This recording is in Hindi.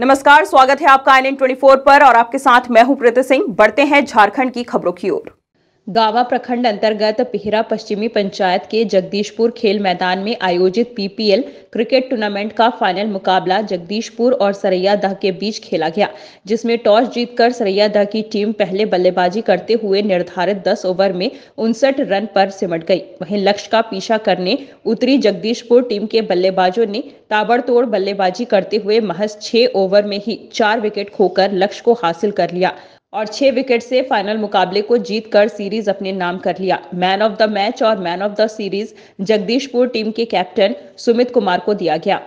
नमस्कार स्वागत है आपका आई एन ट्वेंटी पर और आपके साथ मैं हूं प्रीति सिंह बढ़ते हैं झारखंड की खबरों की ओर गावा प्रखंड अंतर्गत पिहरा पश्चिमी पंचायत के जगदीशपुर खेल मैदान में आयोजित पीपीएल क्रिकेट टूर्नामेंट का फाइनल मुकाबला जगदीशपुर और सरैया दह के बीच खेला गया जिसमें टॉस जीतकर सरैया दह की टीम पहले बल्लेबाजी करते हुए निर्धारित 10 ओवर में उनसठ रन पर सिमट गई वहीं लक्ष्य का पीछा करने उतरी जगदीशपुर टीम के बल्लेबाजों ने ताबड़तोड़ बल्लेबाजी करते हुए महज छह ओवर में ही चार विकेट खोकर लक्ष्य को हासिल कर लिया और छह विकेट से फाइनल मुकाबले को जीत कर सीरीज अपने नाम कर लिया मैन ऑफ द मैच और man of the series Jagdishpur team के कैप्टन सुमित कुमार को दिया गया